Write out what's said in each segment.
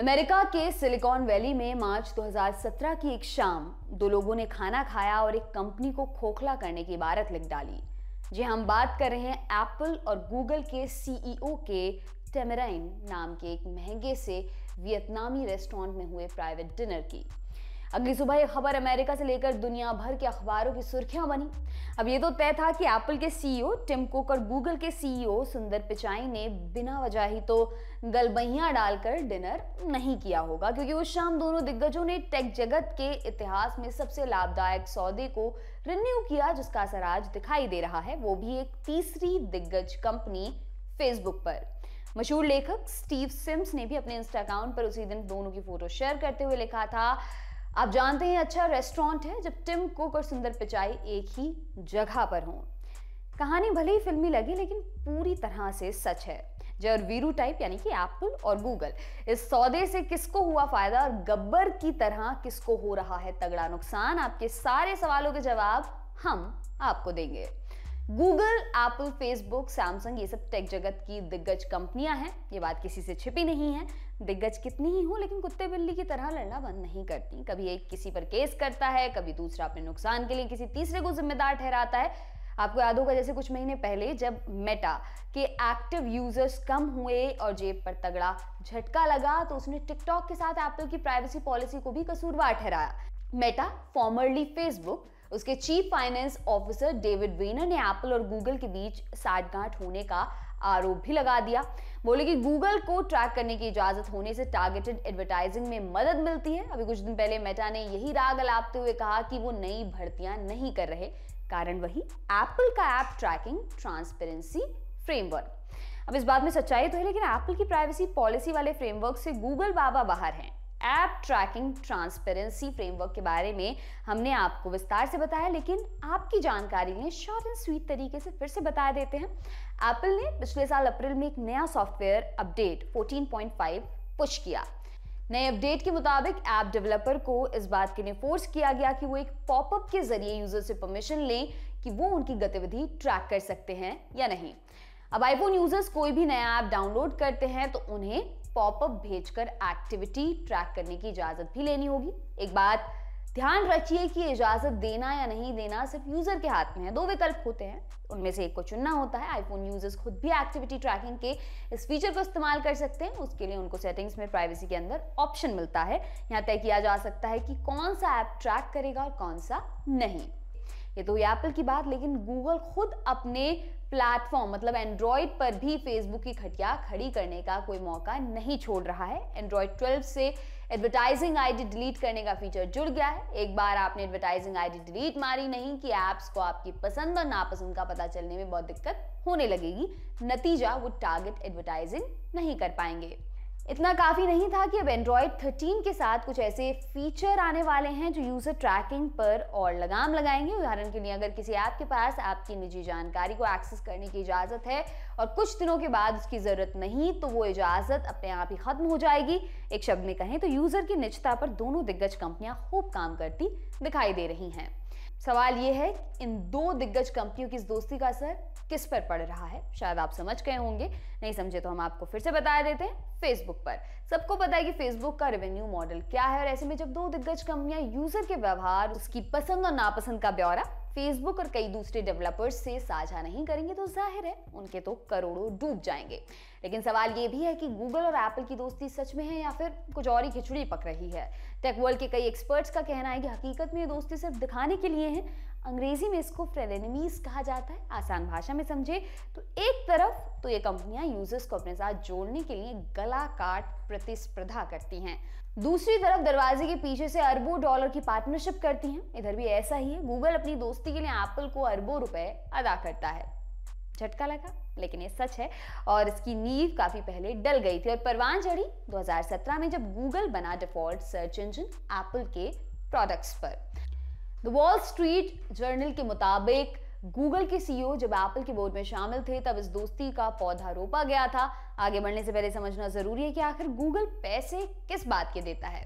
America के silicon valley में मार्च 2017 की एक शाम दो लोगों ने खाना खाया और एक कंपनी को खोखला करने की इबारत लिख डाली जी हाँ, हम बात कर रहे हैं एप्पल और गूगल के सीईओ e के टेमराइन नाम के एक महंगे से वियतनामी रेस्टोरेंट में हुए प्राइवेट डिनर की अगली सुबह यह खबर अमेरिका से लेकर दुनिया भर के अखबारों की सुर्खियां बनी अब ये तो तय था कि एप्पल के सीईओ टिम कुक और गूगल के सीईओ e सुंदर पिचाई ने बिना वजह ही तो गलबहियां डालकर डिनर नहीं किया होगा क्योंकि उस शाम दोनों दिग्गजों ने टेक जगत के इतिहास में सबसे लाभदायक सौदे को रिन्यू किया जिसका असर आज दिखाई दे रहा है वो भी एक तीसरी दिग्गज कंपनी फेसबुक पर मशहूर लेखक स्टीव सिम्स ने भी अपने इंस्टा अकाउंट पर उसी दिन दोनों की फोटो शेयर करते हुए लिखा था आप जानते हैं अच्छा रेस्टोरेंट है जब टिम कुक और सुंदर पिचाई एक ही जगह पर हों कहानी भले ही फिल्मी लगी लेकिन पूरी तरह से सच है जर वीरू टाइप यानी कि एप्पल और गूगल इस सौदे से किसको हुआ फायदा और गब्बर की तरह किसको हो रहा है तगड़ा नुकसान आपके सारे सवालों के जवाब हम आपको देंगे गूगल एप्पल फेसबुक सैमसंग ये सब टेक जगत की दिग्गज कंपनियां हैं ये बात किसी से छिपी नहीं है दिग्गज कितनी ही हो लेकिन कुत्ते बिल्ली की तरह लड़ना बंद नहीं करती कभी एक किसी पर केस करता है कभी दूसरा अपने नुकसान के लिए किसी तीसरे को जिम्मेदार ठहराता है आपको याद होगा जैसे कुछ महीने पहले जब मेटा के एक्टिव यूजर्स कम हुए और जेब पर तगड़ा झटका लगा तो उसने टिकटॉक के साथ एप्पल की प्राइवेसी पॉलिसी को भी कसूरवार ठहराया मेटा फॉर्मरली फेसबुक उसके chief finance officer David Wehner ने एप्पल और गूगल के बीच साठगांठ होने का आरोप भी लगा दिया बोले कि गूगल को ट्रैक करने की इजाजत होने से टारगेटेड एडवर्टाइजिंग में मदद मिलती है अभी कुछ दिन पहले मेटा ने यही राग अलापते हुए कहा कि वो नई भर्तियां नहीं कर रहे कारण वही एप्पल का ऐप ट्रैकिंग ट्रांसपेरेंसी फ्रेमवर्क अब इस बात में सच्चाई तो है लेकिन एप्पल की प्राइवेसी पॉलिसी वाले फ्रेमवर्क से गूगल बाबा बाहर हैं ऐप ट्रैकिंग ट्रांसपेरेंसी फ्रेमवर्क के बारे में हमने आपको विस्तार से बताया लेकिन आपकी जानकारी में शॉर्ट एंड स्वीट तरीके से फिर से बता देते हैं एप्पल ने पिछले साल अप्रैल में एक नया सॉफ्टवेयर अपडेट 14.5 पुश किया नए अपडेट के मुताबिक ऐप डेवलपर को इस बात के लिए फोर्स किया गया कि वो एक पॉपअप के जरिए यूजर से परमिशन लें कि वो उनकी गतिविधि ट्रैक कर सकते हैं या नहीं अब आईफोन यूजर्स कोई भी नया ऐप डाउनलोड करते हैं तो उन्हें पॉपअप भेजकर एक्टिविटी ट्रैक करने की इजाजत भी लेनी होगी एक बात ध्यान रखिए कि इजाजत देना या नहीं देना सिर्फ यूजर के हाथ में है दो विकल्प होते हैं उनमें से एक को चुनना होता है आईफोन यूजर्स खुद भी एक्टिविटी ट्रैकिंग के इस फीचर को इस्तेमाल कर सकते हैं उसके लिए उनको सेटिंग्स में प्राइवेसी के अंदर ऑप्शन मिलता है यहाँ तय किया जा सकता है कि कौन सा ऐप ट्रैक करेगा और कौन सा नहीं ये तो हुई एप्पल की बात लेकिन गूगल खुद अपने प्लेटफॉर्म मतलब एंड्रॉयड पर भी फेसबुक की खटिया खड़ी करने का कोई मौका नहीं छोड़ रहा है एंड्रॉयड 12 से एडवर्टाइजिंग आईडी डिलीट करने का फीचर जुड़ गया है एक बार आपने एडवर्टाइजिंग आईडी डिलीट मारी नहीं कि ऐप्स को आपकी पसंद और नापसंद का पता चलने में बहुत दिक्कत होने लगेगी नतीजा वो टारगेट एडवर्टाइजिंग नहीं कर पाएंगे इतना काफ़ी नहीं था कि अब एंड्रॉयड 13 के साथ कुछ ऐसे फीचर आने वाले हैं जो यूज़र ट्रैकिंग पर और लगाम लगाएंगे उदाहरण के लिए अगर किसी ऐप के पास आपकी निजी जानकारी को एक्सेस करने की इजाज़त है और कुछ दिनों के बाद उसकी ज़रूरत नहीं तो वो इजाज़त अपने आप ही ख़त्म हो जाएगी एक शब्द में कहें तो यूज़र की निजता पर दोनों दिग्गज कंपनियां खूब काम करती दिखाई दे रही हैं सवाल ये है इन दो दिग्गज कंपनियों की इस दोस्ती का असर किस पर पड़ रहा है शायद आप समझ गए होंगे नहीं समझे तो हम आपको फिर से बता देते हैं फेसबुक पर सबको पता है कि फेसबुक का रेवेन्यू मॉडल क्या है और ऐसे में जब दो दिग्गज कंपनियां यूजर के व्यवहार उसकी पसंद और नापसंद का ब्यौरा फेसबुक और कई दूसरे डेवलपर्स से साझा नहीं करेंगे तो जाहिर है उनके तो करोड़ों डूब जाएंगे लेकिन सवाल ये भी है कि गूगल और एप्पल की दोस्ती सच में है या फिर कुछ और ही खिचड़ी पक रही है टेक वर्ल्ड के कई एक्सपर्ट्स का कहना है कि हकीकत में ये दोस्ती सिर्फ दिखाने के लिए है अंग्रेजी में इसको फ्रेलेनमीज कहा जाता है आसान भाषा में समझे तो एक तरफ तो ये कंपनियां यूजर्स को अपने साथ जोड़ने के लिए गला काट प्रतिस्पर्धा करती हैं दूसरी तरफ दरवाजे के पीछे से अरबों डॉलर की पार्टनरशिप करती हैं इधर भी ऐसा ही है गूगल अपनी दोस्ती के लिए एप्पल को अरबों रुपए अदा करता है झटका लगा लेकिन ये सच है और इसकी नींव काफ़ी पहले डल गई थी और परवान चढ़ी 2017 में जब गूगल बना डिफॉल्ट सर्च इंजन एप्पल के प्रोडक्ट्स पर द वॉल स्ट्रीट जर्नल के मुताबिक गूगल के सीईओ e जब एप्पल के बोर्ड में शामिल थे तब इस दोस्ती का पौधा रोपा गया था आगे बढ़ने से पहले समझना जरूरी है कि आखिर गूगल पैसे किस बात के देता है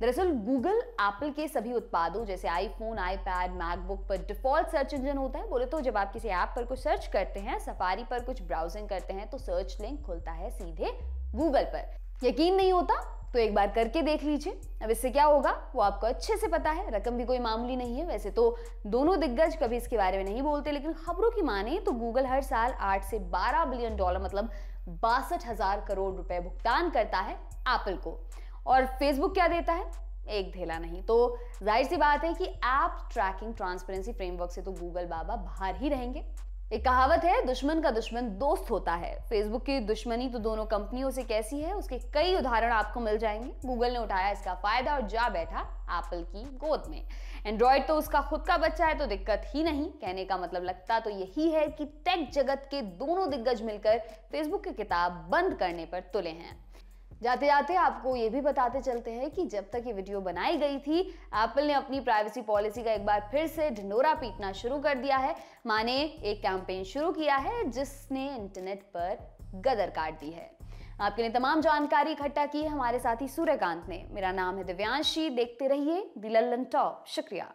दरअसल गूगल एप्पल के सभी उत्पादों जैसे आईफोन आईपैड मैकबुक पर डिफॉल्ट सर्च इंजन होता है बोले तो जब आप किसी ऐप पर कुछ सर्च करते हैं सफारी पर कुछ ब्राउजिंग करते हैं तो सर्च लिंक खुलता है सीधे गूगल पर यकीन नहीं होता तो एक बार करके देख लीजिए अब इससे क्या होगा वो आपको अच्छे से पता है रकम भी कोई मामूली नहीं है वैसे तो दोनों दिग्गज कभी इसके बारे में नहीं बोलते लेकिन खबरों की माने तो गूगल हर साल 8 से 12 बिलियन डॉलर मतलब बासठ हजार करोड़ रुपए भुगतान करता है एप्पल को और फेसबुक क्या देता है एक ढेला नहीं तो जाहिर सी बात है कि ऐप ट्रैकिंग ट्रांसपेरेंसी फ्रेमवर्क से तो गूगल बाबा बाहर ही रहेंगे एक कहावत है दुश्मन का दुश्मन दोस्त होता है फेसबुक की दुश्मनी तो दोनों कंपनियों से कैसी है उसके कई उदाहरण आपको मिल जाएंगे गूगल ने उठाया इसका फायदा और जा बैठा एप्पल की गोद में एंड्रॉयड तो उसका खुद का बच्चा है तो दिक्कत ही नहीं कहने का मतलब लगता तो यही है कि टेक जगत के दोनों दिग्गज मिलकर फेसबुक की किताब बंद करने पर तुले हैं जाते जाते आपको ये भी बताते चलते हैं कि जब तक ये वीडियो बनाई गई थी एप्पल ने अपनी प्राइवेसी पॉलिसी का एक बार फिर से ढिनोरा पीटना शुरू कर दिया है माने एक कैंपेन शुरू किया है जिसने इंटरनेट पर गदर काट दी है आपके लिए तमाम जानकारी इकट्ठा की हमारे साथी सूर्यकांत ने मेरा नाम है दिव्यांशी देखते रहिए दिलल्लन टॉप शुक्रिया